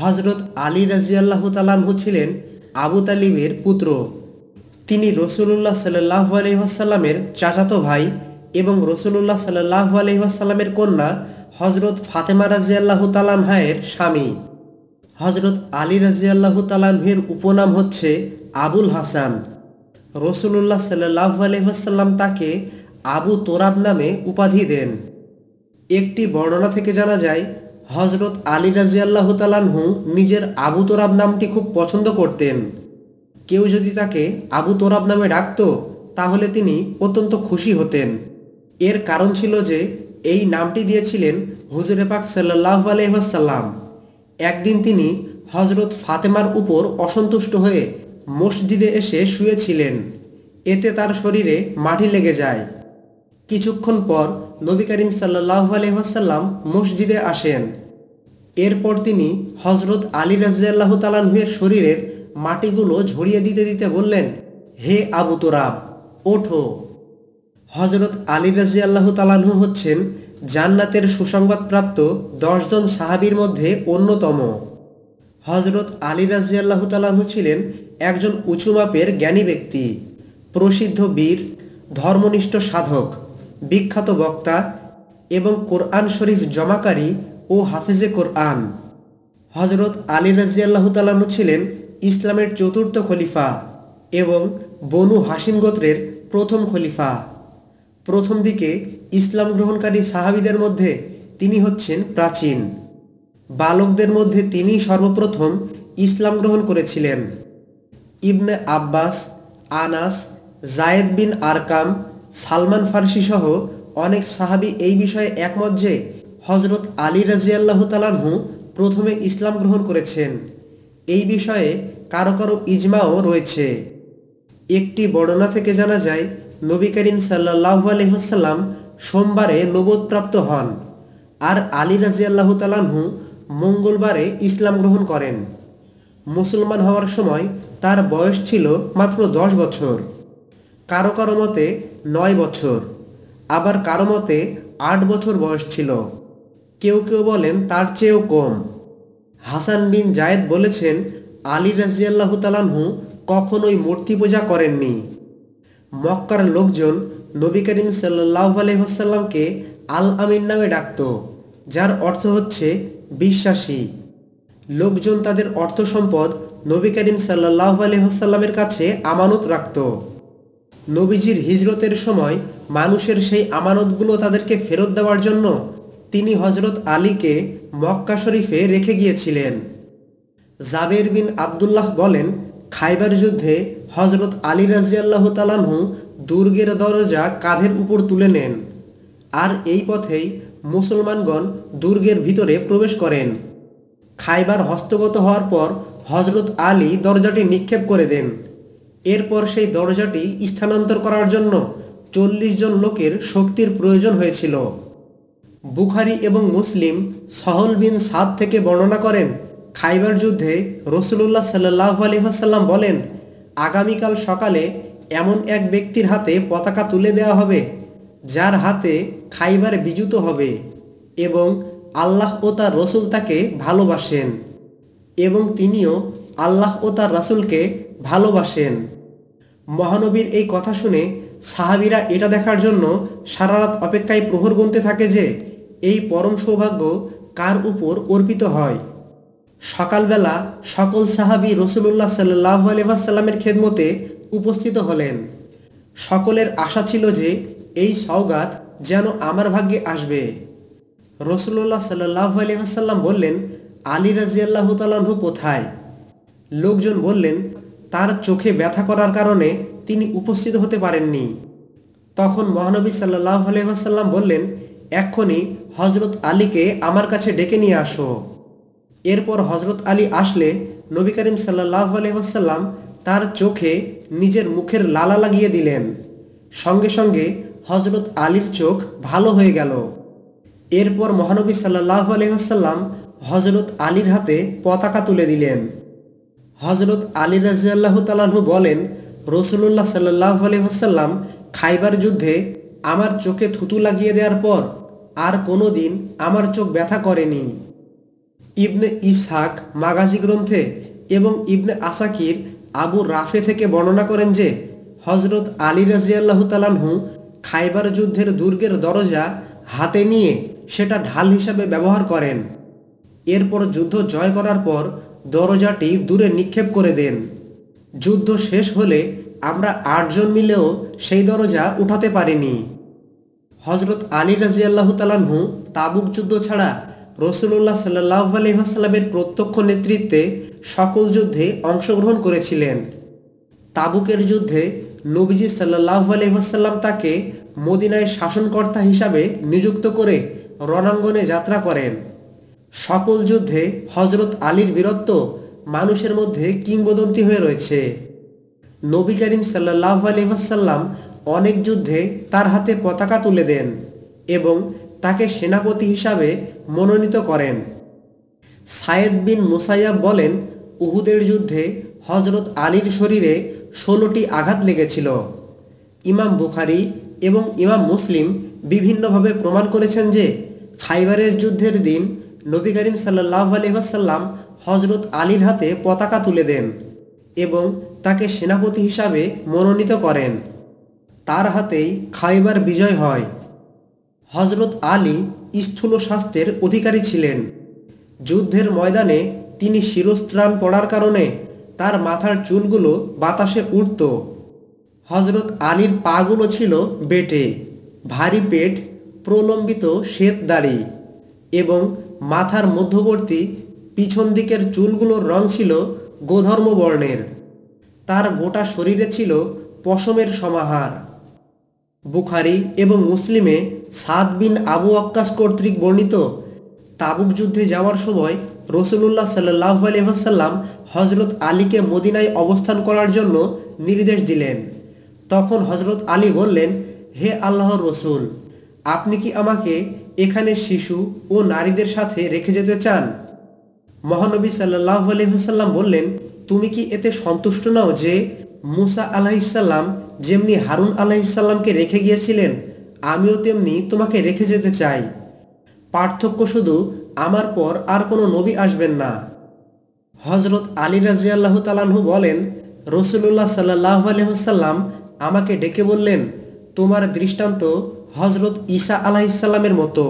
হজরত আলী রাজিয়াল্লাহ তালাহু ছিলেন আবু তালিবের পুত্র তিনি রসুলুল্লাহ সাল্লাহ আলহিহাসাল্লামের চাচাতো ভাই এবং রসুলুল্লাহ সাল্লাহ আলহিহাসাল্লামের কন্যা হজরত ফাতেমা রাজিয়াল্লাহ হায়ের স্বামী হজরত আলী রাজিয়াল্লাহ তালানহের উপনাম হচ্ছে আবুল হাসান রসুলুল্লাহ সাল্লাহ আলহিহাসাল্লাম তাকে আবু তোরাব নামে উপাধি দেন একটি বর্ণনা থেকে জানা যায় হজরত আলী রাজিয়াল্লাহ তালানহু নিজের আবু তোরাব নামটি খুব পছন্দ করতেন কেউ যদি তাকে আবু তোরাব নামে ডাকত তাহলে তিনি অত্যন্ত খুশি হতেন এর কারণ ছিল যে এই নামটি দিয়েছিলেন হুজুরে পাক সাল্লাহ আলহাসাল্লাম একদিন তিনি হজরত ফাতেমার উপর অসন্তুষ্ট হয়ে মসজিদে এসে শুয়েছিলেন এতে তার শরীরে মাটি লেগে যায় কিছুক্ষণ পর নবী করিম সাল্লাহ আলহ্লাম মসজিদে আসেন এরপর তিনি হজরত আলী রাজিয়াল্লাহ তালানহুয়ের শরীরের মাটিগুলো ঝরিয়ে দিতে দিতে বললেন হে আবু তোরাব ওঠো হজরত আলী রাজিয়াল্লাহ তালানহু হচ্ছেন জান্নাতের সুসংবাদপ্রাপ্ত দশজন সাহাবির মধ্যে অন্যতম হজরত আলী রাজিয়াল্লাহ তালানহু ছিলেন একজন উঁচু মাপের জ্ঞানী ব্যক্তি প্রসিদ্ধ বীর ধর্মনিষ্ঠ সাধক বিখ্যাত বক্তা এবং কোরআন শরীফ জমাকারী ও হাফেজে কোরআন হজরত আলী রাজিয়াল্লাহ তালানু ছিলেন ইসলামের চতুর্থ খলিফা এবং বনু হাসিম গোত্রের প্রথম খলিফা প্রথম দিকে ইসলাম গ্রহণকারী সাহাবিদের মধ্যে তিনি হচ্ছেন প্রাচীন বালকদের মধ্যে তিনি সর্বপ্রথম ইসলাম গ্রহণ করেছিলেন ইবনে আব্বাস আনাস জায়েদ বিন আরকাম সালমান ফার্সি সহ অনেক সাহাবি এই বিষয়ে একমত যে হজরত আলী রাজিয়াল্লাহ তালানহু প্রথমে ইসলাম গ্রহণ করেছেন এই বিষয়ে কারো কারো ইজমাও রয়েছে একটি বর্ণনা থেকে জানা যায় নবী করিম সাল্লাহ আলহিহাসাল্লাম সোমবারে নবোধপ্রাপ্ত হন আর আলী রাজিয়াল্লাহ তালানহু মঙ্গলবারে ইসলাম গ্রহণ করেন মুসলমান হওয়ার সময় তার বয়স ছিল মাত্র দশ বছর কারো কারো মতে নয় বছর আবার কারো মতে আট বছর বয়স ছিল কেউ কেউ বলেন তার চেয়েও কম হাসান বিন জায়েদ বলেছেন আলী রাজিয়াল্লাহ তালাহু কখনোই মূর্তি পূজা করেননি মক্কার লোকজন নবী করিম সাল্লাহ আলহ্লামকে আল আমিন নামে ডাকত যার অর্থ হচ্ছে বিশ্বাসী লোকজন তাদের অর্থ সম্পদ নবী করিম সাল্লাহ আলহ্লামের কাছে আমানত রাখত নবীজির হিজরতের সময় মানুষের সেই আমানতগুলো তাদেরকে ফেরত দেওয়ার জন্য তিনি হজরত আলীকে মক্কা শরীফে রেখে গিয়েছিলেন জাবের বিন আবদুল্লাহ বলেন খাইবার যুদ্ধে হজরত আলী রাজিয়াল্লাহ তালানহু দুর্গের দরজা কাঁধের উপর তুলে নেন আর এই পথেই মুসলমানগণ দুর্গের ভিতরে প্রবেশ করেন খাইবার হস্তগত হওয়ার পর হজরত আলী দরজাটি নিক্ষেপ করে দেন এরপর সেই দরজাটি স্থানান্তর করার জন্য চল্লিশ জন লোকের শক্তির প্রয়োজন হয়েছিল বুখারি এবং মুসলিম সহল বিন সাদ থেকে বর্ণনা করেন খাইবার যুদ্ধে রসুল্লাহ সাল্লাহ আলহাসাল্লাম বলেন আগামীকাল সকালে এমন এক ব্যক্তির হাতে পতাকা তুলে দেওয়া হবে যার হাতে খাইবার বিজুত হবে এবং আল্লাহ ও তার রসুল তাকে ভালোবাসেন এবং তিনিও আল্লাহ ও তার রাসুলকে ভালোবাসেন মহানবীর এই কথা শুনে সাহাবিরা এটা দেখার জন্য সারারাত অপেক্ষায় প্রহর গুনতে থাকে যে এই পরম সৌভাগ্য কার উপর অর্পিত হয় সকালবেলা সকল সাহাবি রসুল্লাহ সাল্লাহ আলহাসাল্লামের খেদমতে উপস্থিত হলেন সকলের আশা ছিল যে এই সওগাত যেন আমার ভাগ্যে আসবে রসুল্লাহ সাল্লাহ আলহাসাল্লাম বললেন আলী রাজিয়াল্লাহ তালাহু কোথায় লোকজন বললেন তার চোখে ব্যথা করার কারণে তিনি উপস্থিত হতে পারেননি তখন মহানবী সাল্লাহ আলহাসাল্লাম বললেন এক্ষণি হজরত আলীকে আমার কাছে ডেকে নিয়ে আসো এরপর হজরত আলী আসলে নবী করিম সাল্লাহ আলহ্লাম তার চোখে নিজের মুখের লালা লাগিয়ে দিলেন সঙ্গে সঙ্গে হজরত আলীর চোখ ভালো হয়ে গেল এরপর মহানবী সাল্লাহ আলহ্লাম হজরত আলীর হাতে পতাকা তুলে দিলেন হজরত আলী রাজিয়াল্লাহ তালাহু বলেন রসুল্লাহ সাল্লাহ আলহ্লাম খাইবার যুদ্ধে আমার চোখে থুতু লাগিয়ে দেওয়ার পর আর কোনো দিন আমার চোখ ব্যথা করেনি ইবনে ইসহাক মাগাজি গ্রন্থে এবং ইবনে আসাকির আবু রাফে থেকে বর্ণনা করেন যে হজরত আলী রাজিয়াল্লাহ তালানহু খাইবার যুদ্ধের দুর্গের দরজা হাতে নিয়ে সেটা ঢাল হিসাবে ব্যবহার করেন এরপর যুদ্ধ জয় করার পর দরজাটি দূরে নিক্ষেপ করে দেন যুদ্ধ শেষ হলে আমরা আটজন মিলেও সেই দরজা উঠাতে পারিনি হজরত আলী রাজি আল্লাহ তালানহু তাবুক যুদ্ধ ছাড়া রসুল্লাহ সাল্লাহ আলহামের প্রত্যক্ষ নেতৃত্বে সকল যুদ্ধে অংশগ্রহণ করেছিলেন তাবুকের যুদ্ধে নবীজি সাল্লাহ আলহিহাস্লাম তাকে মদিনায় শাসনকর্তা হিসাবে নিযুক্ত করে রণাঙ্গনে যাত্রা করেন সকল যুদ্ধে হজরত আলীর বীরত্ব মানুষের মধ্যে কিংবদন্তি হয়ে রয়েছে নবী করিম সাল্লাহ আলহিহাস্লাম অনেক যুদ্ধে তার হাতে পতাকা তুলে দেন এবং তাকে সেনাপতি হিসাবে মনোনীত করেন সায়েদ বিন মুসাইয়াব বলেন উহুদের যুদ্ধে হজরত আলীর শরীরে ষোলোটি আঘাত লেগেছিল ইমাম বুখারি এবং ইমাম মুসলিম বিভিন্নভাবে প্রমাণ করেছেন যে খাইবারের যুদ্ধের দিন নবী করিম সাল্লাহ আলহিহাসাল্লাম হজরত আলীর হাতে পতাকা তুলে দেন এবং তাকে সেনাপতি হিসাবে মনোনীত করেন তার হাতেই খাইবার বিজয় হয় হজরত আলী স্থূল স্বাস্থ্যের অধিকারী ছিলেন যুদ্ধের ময়দানে তিনি শিরস্ত্রাণ পড়ার কারণে তার মাথার চুলগুলো বাতাসে উঠত হজরত আলীর পাগুলো ছিল বেটে ভারী পেট প্রলম্বিত শ্বেত দাড়ি এবং মাথার মধ্যবর্তী পিছন দিকের চুলগুলোর রং ছিল গোধর্ম বর্ণের তার গোটা শরীরে ছিল পশমের সমাহার বুখারি এবং মুসলিমে সাদ বিন আবু আক্কাস কর্তৃক বর্ণিত তাবুক যুদ্ধে যাওয়ার সময় রসুলুল্লাহ সাল্লাহ আলহাম হজরত আলীকে মদিনায় অবস্থান করার জন্য নির্দেশ দিলেন তখন হজরত আলী বললেন হে আল্লাহ রসুল আপনি কি আমাকে এখানে শিশু ও নারীদের সাথে রেখে যেতে চান মহানবী সাল্লাহ আলহাম বললেন তুমি কি এতে সন্তুষ্ট নাও যে মুসা আলাহিসাল্লাম যেমনি হারুন আলাহিসাল্লামকে রেখে গিয়েছিলেন আমিও তেমনি তোমাকে রেখে যেতে চাই পার্থক্য শুধু আমার পর আর কোনো নবী আসবেন না হজরত আলী রাজিয়াল্লাহ তালানহু বলেন রসুল্লাহ সাল্লাহ আলহ্লাম আমাকে ডেকে বললেন তোমার দৃষ্টান্ত হজরত ঈসা আলাহিসাল্লামের মতো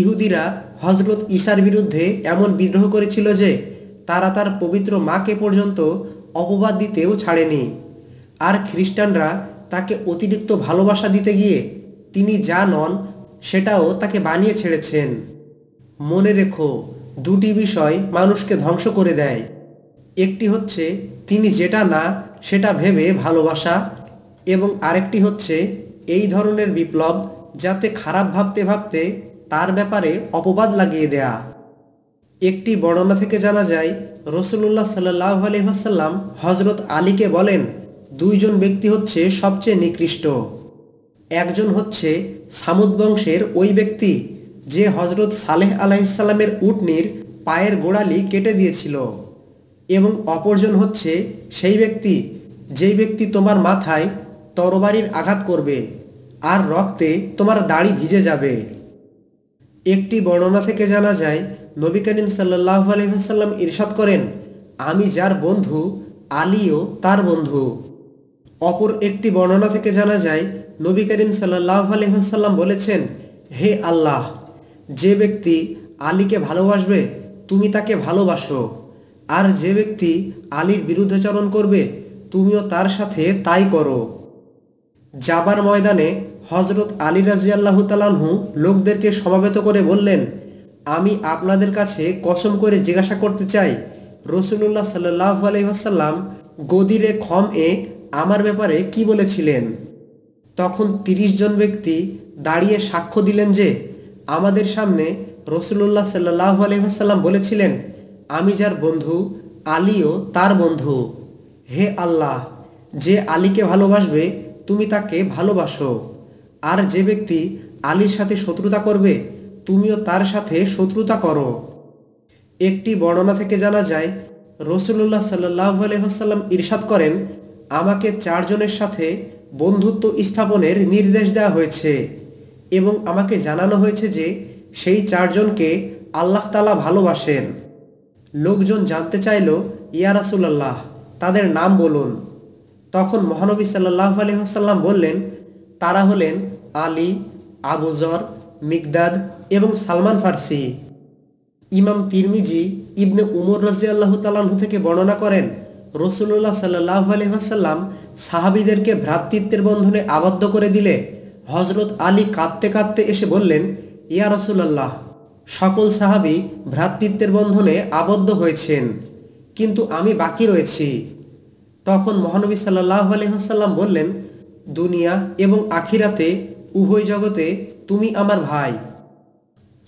ইহুদিরা হজরত ঈশার বিরুদ্ধে এমন বিদ্রোহ করেছিল যে তারা তার পবিত্র মাকে পর্যন্ত অপবাদ দিতেও ছাড়েনি আর খ্রিস্টানরা তাকে অতিরিক্ত ভালোবাসা দিতে গিয়ে তিনি যা নন সেটাও তাকে বানিয়ে ছেড়েছেন মনে রেখো দুটি বিষয় মানুষকে ধ্বংস করে দেয় একটি হচ্ছে তিনি যেটা না সেটা ভেবে ভালোবাসা এবং আরেকটি হচ্ছে এই ধরনের বিপ্লব যাতে খারাপ ভাবতে ভাবতে তার ব্যাপারে অপবাদ লাগিয়ে দেয়া একটি বর্ণনা থেকে জানা যায় রসুল্লাহ সাল্লাহ আলহাসাল্লাম হজরত আলীকে বলেন দুইজন ব্যক্তি হচ্ছে সবচেয়ে নিকৃষ্ট একজন হচ্ছে সামুদ বংশের ওই ব্যক্তি যে হজরত সালেহ আলাইসাল্লামের উটনির পায়ের গোড়ালি কেটে দিয়েছিল এবং অপরজন হচ্ছে সেই ব্যক্তি যেই ব্যক্তি তোমার মাথায় তরবারির আঘাত করবে আর রক্তে তোমার দাড়ি ভিজে যাবে একটি বর্ণনা থেকে জানা যায় নবী করিম সাল্লাহ আলহিহাল্লাম ইরশাদ করেন আমি যার বন্ধু আলীও তার বন্ধু অপর একটি বর্ণনা থেকে জানা যায় নবী করিম সাল্লাহ আলহিহাল্লাম বলেছেন হে আল্লাহ যে ব্যক্তি আলীকে ভালোবাসবে তুমি তাকে ভালোবাসো আর যে ব্যক্তি আলীর বিরুদ্ধাচরণ করবে তুমিও তার সাথে তাই করো জাবার ময়দানে হজরত আলী রাজিয়াল্লাহ তালাহু লোকদেরকে সমাবেত করে বললেন আমি আপনাদের কাছে কসম করে জিজ্ঞাসা করতে চাই রসুল্লাহ সাল্লাহ আলহিহাসাল্লাম গদিরে খম এ আমার ব্যাপারে কি বলেছিলেন তখন তিরিশ জন ব্যক্তি দাঁড়িয়ে সাক্ষ্য দিলেন যে আমাদের সামনে রসুল্লাহ সাল্লাহ আলহিহাসাল্লাম বলেছিলেন আমি যার বন্ধু আলীও তার বন্ধু হে আল্লাহ যে আলীকে ভালোবাসবে তুমি তাকে ভালোবাসো আর যে ব্যক্তি আলীর সাথে শত্রুতা করবে তুমিও তার সাথে শত্রুতা করো একটি বর্ণনা থেকে জানা যায় রসুল্লাহ সাল্লাহ আলহাম ইরশাদ করেন আমাকে চারজনের সাথে বন্ধুত্ব স্থাপনের নির্দেশ দেওয়া হয়েছে এবং আমাকে জানানো হয়েছে যে সেই চারজনকে আল্লাহ তালা ভালোবাসেন লোকজন জানতে চাইল ইয়া রাসুলাল্লাহ তাদের নাম বলুন তখন মহানবী সাল্লাহ আলহাম বললেন তারা হলেন আলী আবুজর মিকদাদ এবং সালমান ফার্সি ইমাম তিরমিজি ইবনে উমর রাজি আল্লাহ তালাহু থেকে বর্ণনা করেন রসুল্লাহ সাল্লাহ আলহাসাল্লাম সাহাবিদেরকে ভ্রাতৃত্বের বন্ধনে আবদ্ধ করে দিলে হজরত আলী কাঁদতে কাঁদতে এসে বললেন ইয়া রসুল্লাহ সকল সাহাবি ভ্রাতৃত্বের বন্ধনে আবদ্ধ হয়েছেন কিন্তু আমি বাকি রয়েছি তখন মহানবী সাল্লাহ আলহ্লাম বললেন দুনিয়া এবং আখিরাতে উভয় জগতে তুমি আমার ভাই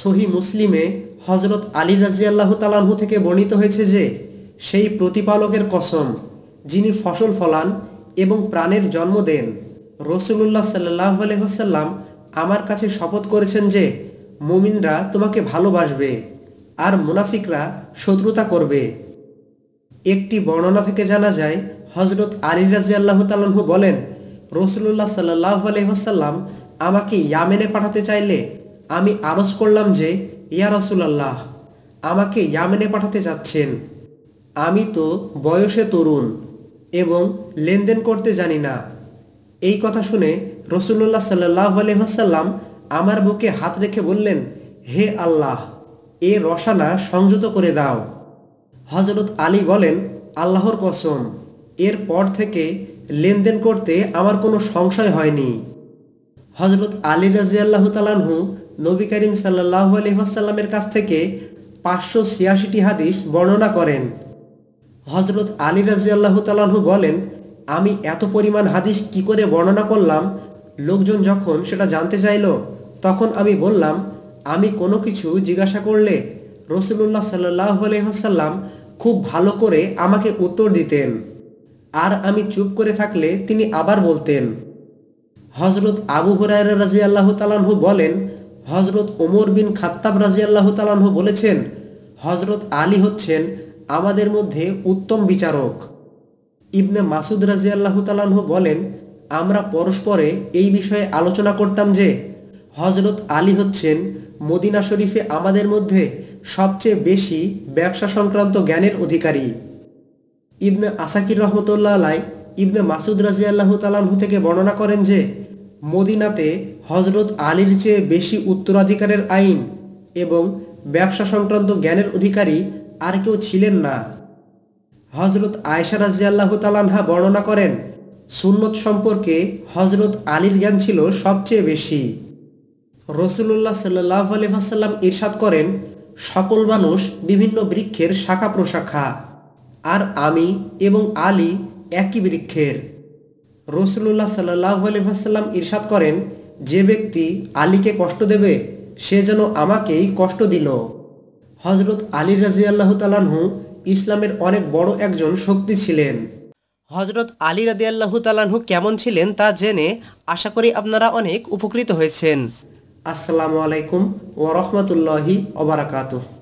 সহি মুসলিমে হজরত আলী রাজিয়াল্লাহ তালাহু থেকে বর্ণিত হয়েছে যে সেই প্রতিপালকের কসম যিনি ফসল ফলান এবং প্রাণের জন্ম দেন রসুল্লাহ সাল্লাহ আলহ্লাম আমার কাছে শপথ করেছেন যে মুমিনরা তোমাকে ভালোবাসবে আর মুনাফিকরা শত্রুতা করবে একটি বর্ণনা থেকে জানা যায় হজরত আলী রাজিয়াল্লাহ তালাহু বলেন রসুল্লাহ সাল্লাহ আলহ্লাম আমাকে ইয়ামেনে পাঠাতে চাইলে আমি আরস করলাম যে ইয়া আল্লাহ আমাকে ইয়ামেনে পাঠাতে চাচ্ছেন আমি তো বয়সে তরুণ এবং লেনদেন করতে জানি না এই কথা শুনে রসুল্লাহ সাল্লাহ আলহাসাল্লাম আমার বুকে হাত রেখে বললেন হে আল্লাহ এ রসানা সংযত করে দাও হজরত আলী বলেন আল্লাহর কসম এরপর থেকে লেনদেন করতে আমার কোনো সংশয় হয়নি হজরত আলী রাজিয়াল্লাহ তালাহু নবী করিম সাল্লাহ আলহিহাসাল্লামের কাছ থেকে পাঁচশো ছিয়াশিটি হাদিস বর্ণনা করেন হজরত আলী রাজিয়াল্লাহ তালাহু বলেন আমি এত পরিমাণ হাদিস কি করে বর্ণনা করলাম লোকজন যখন সেটা জানতে চাইল তখন আমি বললাম আমি কোনো কিছু জিজ্ঞাসা করলে রসুল্লাহ সাল্লাহ আলহ্লাম খুব ভালো করে আমাকে উত্তর দিতেন আর আমি চুপ করে থাকলে তিনি আবার বলতেন হজরত আবু হরাইরা রাজি আল্লাহ তালাহ বলেন হজরত ওমর বিন খাত্তাব রাজি আল্লাহ তালাহ বলেছেন হজরত আলী হচ্ছেন আমাদের মধ্যে উত্তম বিচারক ইবনে মাসুদ রাজি আল্লাহ তালাহ বলেন আমরা পরস্পরে এই বিষয়ে আলোচনা করতাম যে হজরত আলী হচ্ছেন মদিনা শরীফে আমাদের মধ্যে সবচেয়ে বেশি ব্যবসা সংক্রান্ত জ্ঞানের অধিকারী ইবনে আসাকির রহমতুল্লাহ আলাই ইবনে মাসুদ আল্লাহ তালাহু থেকে বর্ণনা করেন যে মদিনাতে হজরত আলীর চেয়ে বেশি উত্তরাধিকারের আইন এবং ব্যবসা সংক্রান্ত জ্ঞানের অধিকারী আর কেউ ছিলেন না হজরত আয়সা রাজিয়াল্লাহ তালানহা বর্ণনা করেন সুন্নত সম্পর্কে হজরত আলীর জ্ঞান ছিল সবচেয়ে বেশি রসুল্লাহ সাল্লাহ আলহাসাল্লাম ইরশাদ করেন সকল মানুষ বিভিন্ন বৃক্ষের শাখা প্রশাখা আর আমি এবং আলী একই বৃক্ষের রসুল্লাহ সাল্লাহ আলহাম ইরশাদ করেন যে ব্যক্তি আলীকে কষ্ট দেবে সে যেন আমাকেই কষ্ট দিল হজরত আলী আল্লাহ তালাহু ইসলামের অনেক বড় একজন শক্তি ছিলেন হজরত আলী আল্লাহ তালাহু কেমন ছিলেন তা জেনে আশা করি আপনারা অনেক উপকৃত হয়েছেন আসসালামু আলাইকুম ওরহমতুল্লাহি ওবরাকাতুহ